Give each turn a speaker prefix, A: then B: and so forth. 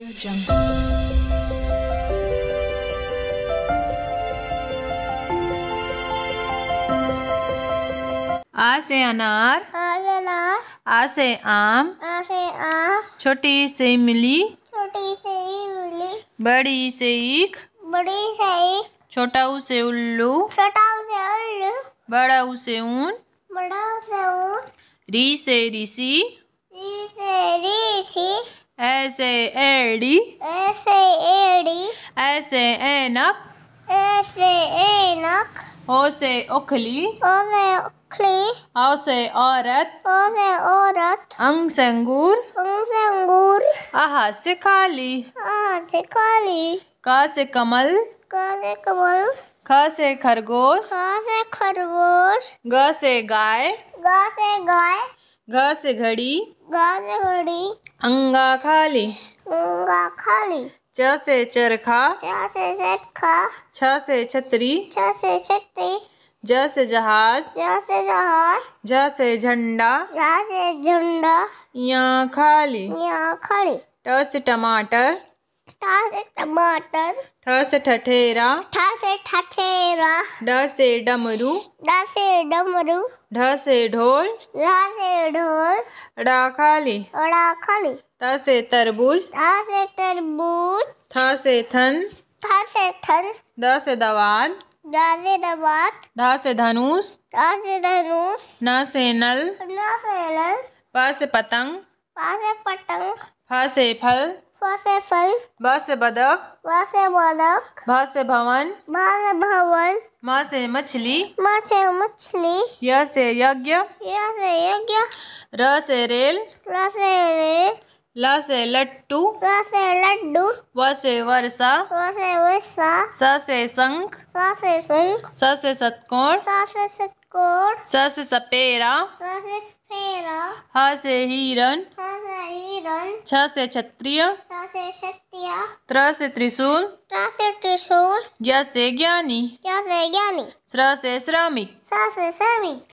A: आ से अनार आ से अनार आ से आम आ से आम छोटी से मिली छोटी से मिली बड़ी से ईख बड़ी से ईख छोटा उसे उल्लू छोटा उसे उल्लू बड़ा उसे ऊन बड़ा उसे ऊन री से ऋषि री से ऋषि ऐसे एड़ी ऐसे एड़ी ऐसे ऐनक ऐसे ऐनक ओ से उखली ओ से उखली औ से औरत ओ से औरत अंग से अंगूर अंग से अंगूर आहा से खाली आहा से खाली का से कमल का से कमल ख से खरगोश ख से खरगोश ग से गाय ग से गाय घ से घड़ी घ से घड़ी अंगा खाली अंगा खाली छ से चरखा च से चरखा छ से छतरी छ से छतरी ज से जहाज ज से जहाज ज से झंडा ज से झंडा यहाँ खाली यहाँ खाली ट से टमाटर ठा से टमाटर ठ से ठठेरा ठा से ठठेरा ड से डमरू ड से डमरू ढ से ढोल ढ से ढोल खाली खाली त से तरबूज से तरबूज थ से थन से थन द से दवात द से दवात ध से धनुष से धनुष न से नल न से नल प से पतंग प से पतंग फ से फल ब से फल ब से बदक ब से बदक भ से भवन भ से भवन म से मछली म से मछली य से यज्ञ य से यज्ञ र से रेल र से रेल ला से लट्टू ल से लड्डू व से वर्षा व से वर्षा स से शंख स से शंख स से सतकोण स से सतकोण स से सपेरा स से सपेरा ह से हिरण ह से हिरण छ से क्षत्रिय छ से क्षत्रिय त्र से त्रिशूल त्र से त्रिशूल य से ज्ञानी य से ज्ञानी स्र से श्रमिक स से श्रमिक